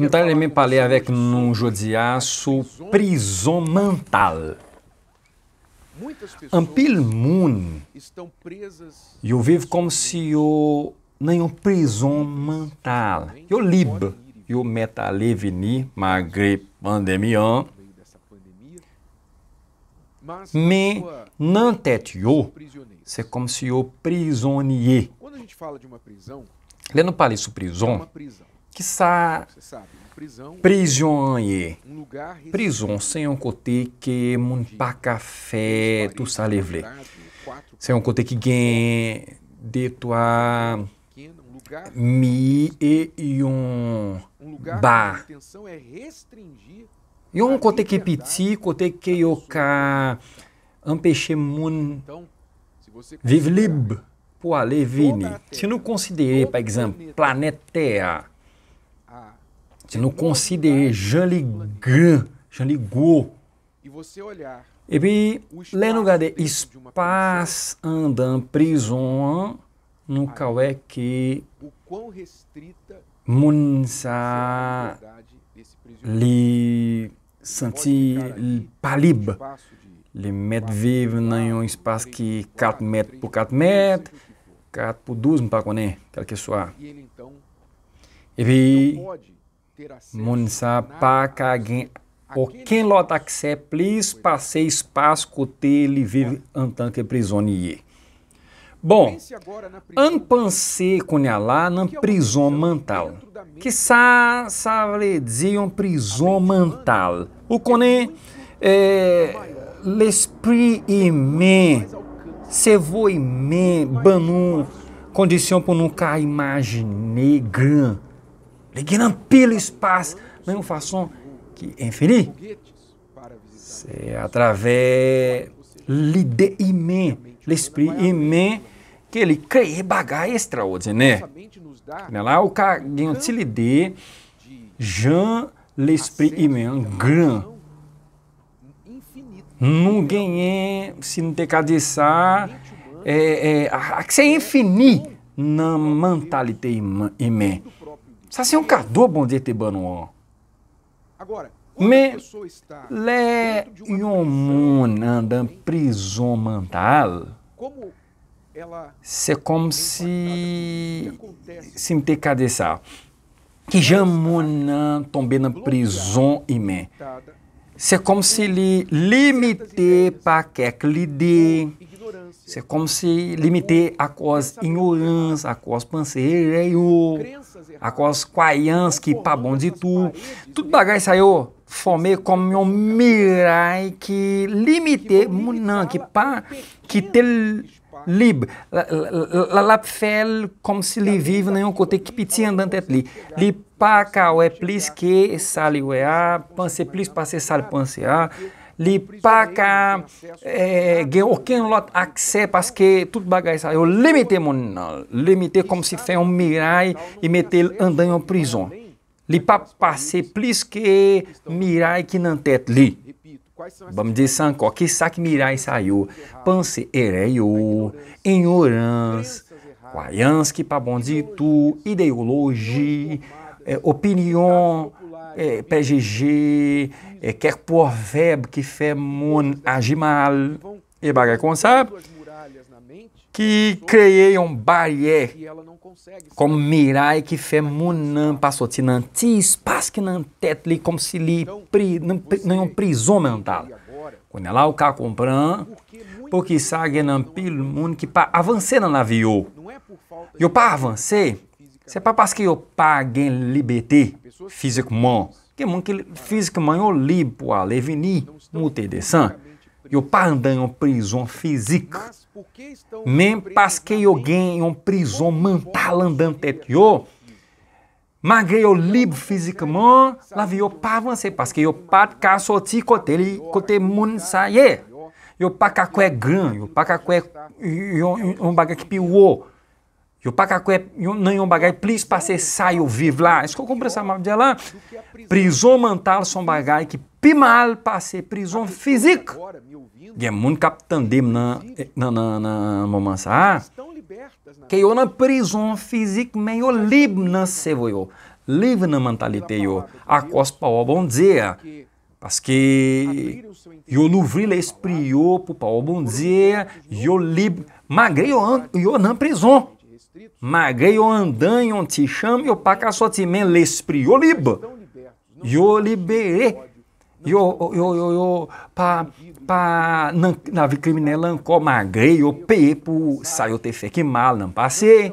Notarle mi parler avec un jodia sous prison mentale. Ampil Moon, eu vivo como se eu nenhum prisão mental. Eu libo, eu meta levini, magre pandemia. Mas não tetio, é como se eu prisonier. Quando a gente fala de uma prisão, Lendo para isso prisão, é que sa prisione, Prison, c'est um côté que mon pas café, tout ça sem C'est un côté que gagne de toi mi e yon ba, é E um côté que petit, côté que eu ca empêcher mon então, vive libre pour aller vini. Se nous considérer, par exemple, planète Terre, Se nou konside jen li gwen, jen li gwo. Ebi, lè nou gade espas andan prizon an, nou kawè ki moun sa li santi palib. Li met vive nan yon espas ki kat met pou kat met, kat pou douz mpako ne, kareke swa. Ebi, Munsa pakagen aucun lot accès plus passer espace côté ele vive en tant que prisonnier. Bom, an pensé konya lá na prisão é mental. Que sa sa lhe diziam prisão mental. O koné é, eh, l'esprit humain, cerveau humain, banu condição por nunca imaginar grande Le grand pile espace, même façon qui infinie. C'est à travers l'idée humaine, l'esprit humain, que ele crée bagay extraordinaire. Né? Lá o cara ganhou de l'idée, Jean l'esprit humain, grand. Não ganhei, se não ter cadeçar, é, é, a, que é infinito na mentalidade humaine. Sacião assim, Cadu bondetebanon. Agora, me le yomun andam prisão mental. C'est comme si se me decadessar. Que jamunan tombe na prisão e me. C'est comme se si li limite pa kek li de. Se kom se limite akòs inyorans, akòs panse reyo, akòs kwayans ki pa bon di tou. Tout bagay sa yo fome kom yon miray ki limite mounan ki pa ki tel libe. La lap fel kom se li vive nan yon kote ki piti andan tet li. Li pa ka we plis ke sali we a, panse plis pa se sali panse a. Lipaka, eh, gen oken lot akse paske tout bagay sa yo limite moun nan. Limite kom si fe yon miray, yon mette l andan yon prizon. Li pa pase plis ke miray ki nan tet li. Bam di san ko, ki sak miray sa yo, panse ere yo, ignorans, croyance ki pa bon é, Opinion, é, PGG, é, por verbo que fait mon agimal, e bagay kon Que que um barrière, como mirai que fait mon nan passoti nan espaço que nan tetli como se li então, pri, não nan yon mental. Quando ela é o carro comprando, porque sabe que é pil mundo que para avançar na navio. É eu para avançar, C'est é parce que yo pa liberdade liberté physiquement, que moun ki physiquement yo libre pour aller venir monter descendre. Yo pa andan yon prison physique, men paske yo mental andan tête assim? eu Magre yo libre physiquement, la vie yo pa avancer parce que yo pa ka sorti côté li, côté moun sair. Eu Yo cá ka kwe gran, yo pa ka kwe yon, yon, yon o Eu pacacue nanhon bagai, please passe saio vivo lá. Isso que eu comprei essa mapa de lá. Prisão mental são bagai que pimal passe prisão física. E é muito captandem na, na, na, na momento. Ah, que eu na prisão física meio livre na sevoio. Livre na mentalidade eu. A cospa o bom dia. Porque eu louvri la espriou para o bom dia. Eu livre. Magrei eu, eu na prisão o andaion ti cham eu pacassotimen lespriolib. libo, liberé. Yo, eu eu eu pa, pa, na navi criminela, anco magrei, o pepo por saiu te fé que mal, não passei.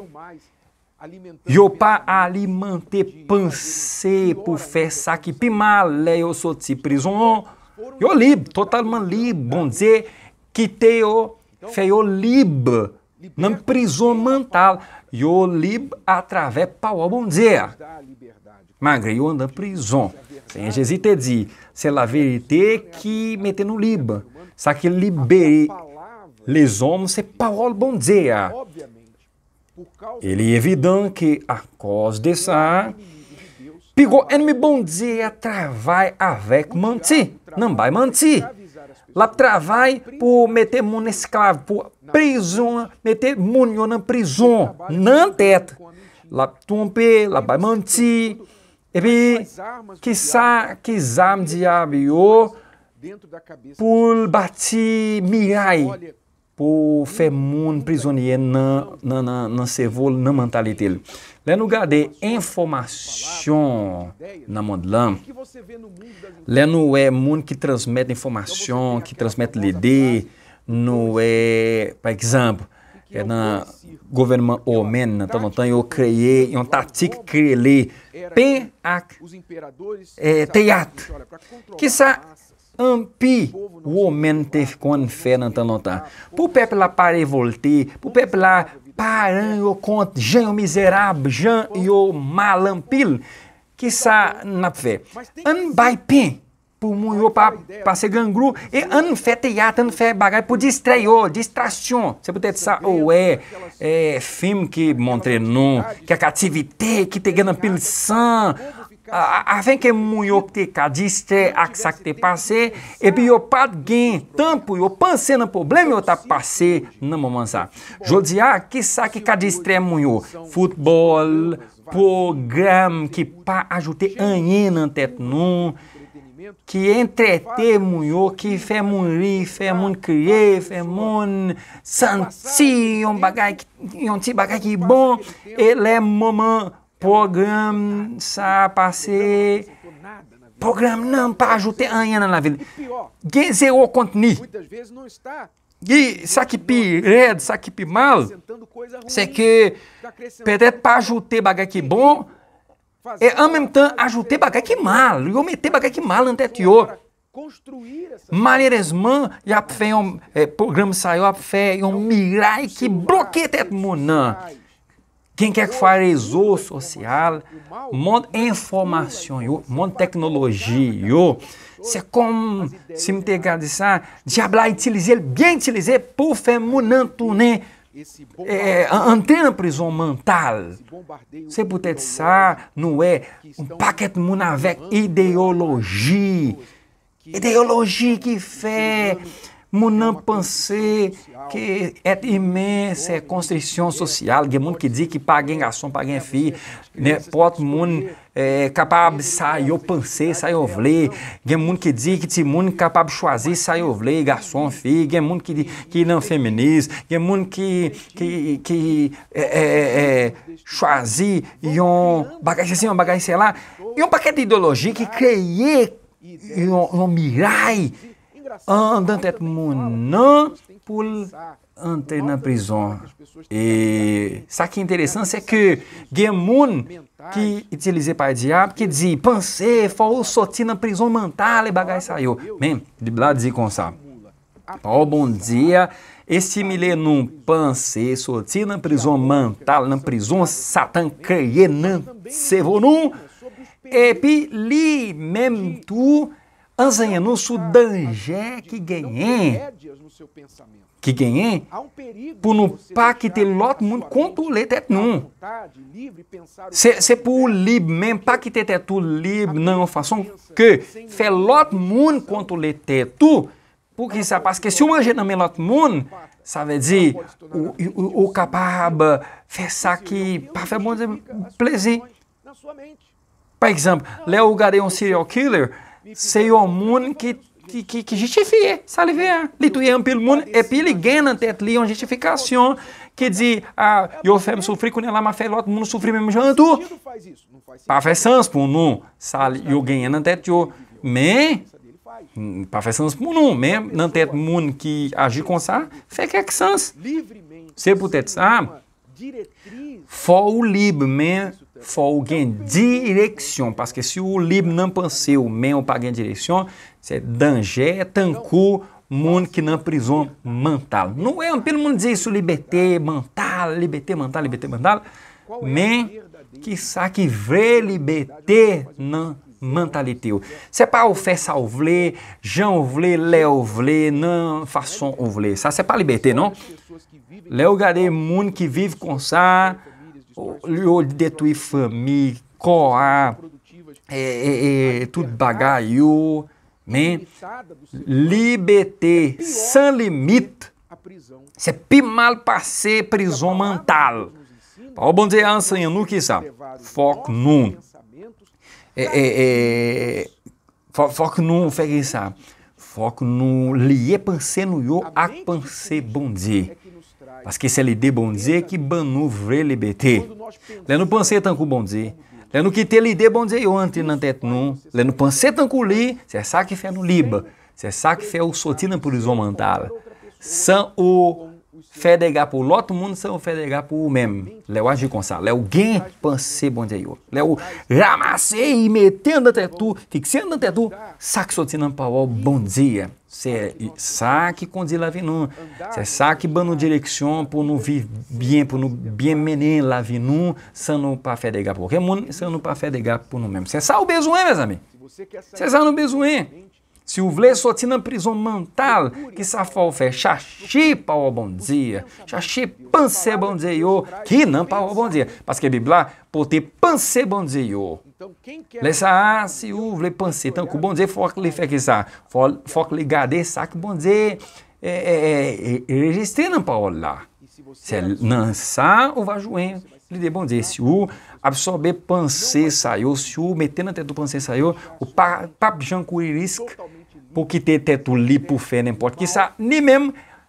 Eu pa alimenté pensei por fé saque pimale, eu sou de prisão. Eu livre, totalmente libo bom dizer, que o então, feio, libo na prisão mental. Eu lib através pau bom dia Magre, eu ando na prisão. Sem Jesus te diz, se la verite que meter no liba. Só que libere les homens é pau bom dia Ele é evidente que a causa dessa pegou enemy bom dia travai avec manti, não vai manti lá travai por meter mundo escravo, por prisão, meter mundo na prisão, não é teta. Lá tumpe, lá vai manti, e sa que exame me diabio, por bater mirai, por femun prisioneiro na, na, na, na servo, na mentalidade Lenugade né, informação na mondlam. Leno né, é mundo que transmite informação, então que transmite led. no é, por exemplo, é, é na governo é omen, na montanha eu criei, eu tatic criei, pen ac, é, teatro, que sa ampi o homem teve com fé na montanha. Por pé pela pare voltar, por pé pela Paran yo kont jen yo mizerab, jen yo malan pil, ki sa nap ve. An bay pin pou moun yo pa se gangrou, e an fe teyat, an fe bagay pou distrayo, distrasyon. Se pou teyat sa, ou oh e, eh, e, fim ki montre non, ki akativite, ki te genan pil san, an. Afen ke moun yo ki te kadistre ak sa ki te pase, ebi yo pad gen tan pou yo panse nan problem yo ta pase nan moun man sa. Jou di a, ki sa ki kadistre moun yo? Futbol, program ki pa ajote anye nan tet nou, ki entrete moun yo, ki fe moun ri, fe moun kre, fe moun santi yon bagay ki bon, e le moun man... program sa passe. program nan pa ajoute anyan nan la vil. Gen zero kontini. E sa ki pi red, sa ki pi mal, se ke petet pa ajoute bagay ki bon, e an menm tan ajoute bagay ki mal, yo mette bagay ki mal an tet yo. Malerezman, yap fe yon eh, program sa yo ap fe yon miray que bloke tet moun quem quer que isso é social, mundo informação, mundo tecnologia. é como se me regarde ça, ah, diable a utilisé, bien utilisé pour faire mon né? é, é antena prisão mental. Você pode ça, ah, não é um paquete munavec ideologia. Ideologia que fez Munampansê, é que é imensa, é constrição social, que mundo que diz que paguem garçom, paguem fi, né? Pot mun é, capaz saiu pansê, saiu vlê, que mundo que diz que mundo capaz choisir, saiu vlê, garçom fi, que mundo que que não feminista, que mundo que que que é, é, é choisir e um bagagem assim, um bagagem sei lá, e um paquete de ideologia que creia e um, um mirai andantet munan pul entrei na prisão. E sabe que interessante é que Gemun que utilizei para diabo que diz pensei falou sorti na prisão mental e bagay saiu. Bem, de lá dizer com sabe. Oh, bom dia. Esse milê num pansê, sorti na prisão mental, na é prisão satan criê, não se vonum. E pi li mem tu Anzanhenunço dangé que ganhei. Que ganhei. Por no é que ter lot é é mundo o tet num. Se por lib mesmo pacto tet tu lib não façam que fe lot mundo o tet tu. Porque sabe, que se o manje não me lot mundo, sabe dizer, o, o, capaba fessa saque para fazer bom prazer. Por exemplo, Léo Garei um serial killer, sei o mundo que, que, que justifie, salivea. Lituiam pelo mundo, e é pili genantet liam justificação, assim, que diz, ah, eu fem sofri com ela, mas felot, mundo sofri mesmo junto para janto. sans por não, sali, eu genantet, eu, me, sans por não, me, nantet mundo que agir com sa, que é sans Se putet, ah, for o lib, me, fò ou gen direksyon, paske se ou libe nan panse ou men ou pa gen direksyon, se danje tan kou moun ki nan prizon mantal. Nou e an pel moun dize iso libetè, mantal, libetè, mantal, libetè, mantal, men ki sa ki vre libetè nan mantalite ou. Se pa ou fè sa ou vle, jan ou vle, le ou vle, nan fason ou vle. Sa se pa libetè, non? Le ou gade moun ki vive kon sa... Lio Fami, Coá, é, é, é, tudo bagaio, né? Liberté, sans limite. Isso é pimal passe prisão mental. Ó, tá bom dizer, ansanha, no que Foco num. É, é, é foco num, fega isso, Foco no lié pensé no yo, a pensé bom dia. Parce que c'est les débondiers qui banou vrai liberté. Lendo não pensei tanto bom dizer. Lendo não quitei lhe debondier eu antes na tête não. Lendo não pensei tanto li, c'est ça qui fait nous libre. C'est ça qui fait o sotina pour les hommes mental. Sans o fedegar pou lot moun se ou fedegar pou ou mem. Le ou aji kon sa. Le ou gen panse bonde yo. Le ou ramase yi meten nan tetou, fiksen nan tetou, sak soti nan pa ou bonde. Se sa ki la vi nou. Se sa ki ban nou direksyon pou nou bien, pou nou bien menen la vi nou, se nou pa fedegar pou ke moun, se pa fedegar pou nou mem. Se sa ou bezwen, mes ami. Se sa ou bezwen. Se o voulez sortir dans prison mentale, que sa faut faire? Chercher é o bom dia. Chercher panse bom dia, que não pa o bom dia. Parce que a Bíblia, pour ter bom dia. Laissa, se o vle panse, tant que bom dia, foco lhe faire que ça. Faut, lhe gade, ça, que bom dia é, é, é, é, é registrer lá. Se lançar o vajuém, lhe dê bom dia. Se o absorver panse saiu, se o meter na teta do panse saiu, o papo curirisque, Ou ki te tetu li pou fe, nempote ki sa, ni mem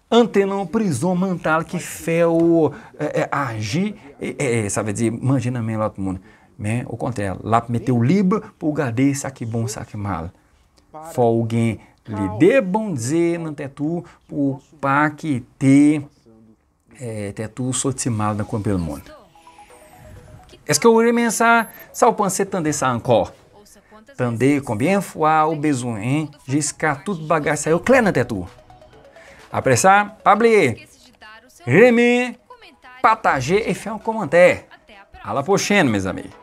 anten nan prizon mantal ki fe ou eh, eh, aji, eh, sa ve di, manjinan men la pou moun. Men, ou kontrela, la pou mete ou libe pou gade sa ki bon sa ki mal. Fa ou gen li de bon ze nan tetu pou pa ki te tetu sot si mal nan konpil moun. Eske ou remen sa sa ou panse tan de sa ankor. Tandé combien fois au besoin jusqu'à toute bagage ça clair dans é, tête Après ça, pas oublier. Remer, partager e faire un commentaire. À la prochaine, mes amis.